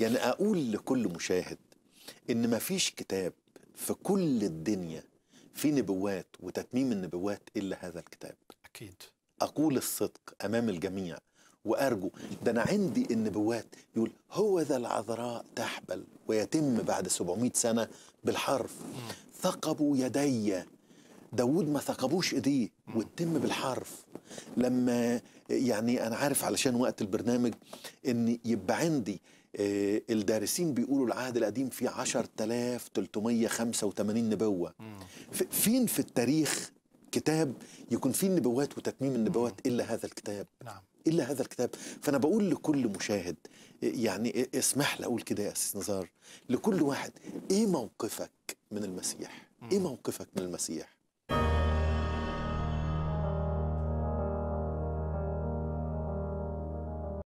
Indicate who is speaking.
Speaker 1: يعني اقول لكل مشاهد ان مفيش كتاب في كل الدنيا في نبوات وتتميم النبوات الا هذا الكتاب اكيد اقول الصدق امام الجميع وارجو ده انا عندي النبوات يقول هو ذا العذراء تحبل ويتم بعد 700 سنه بالحرف ثقبوا يدي داود ما ثقبوش ايديه واتم بالحرف لما يعني انا عارف علشان وقت البرنامج ان يبقى عندي آه، الدارسين بيقولوا العهد القديم فيه 10385 نبوه فين في التاريخ كتاب يكون فيه النبوات وتتميم النبوات الا هذا الكتاب نعم الا هذا الكتاب فانا بقول لكل مشاهد آه، يعني آه، اسمح لي اقول كده يا استاذ نزار لكل واحد ايه موقفك من المسيح ايه موقفك من المسيح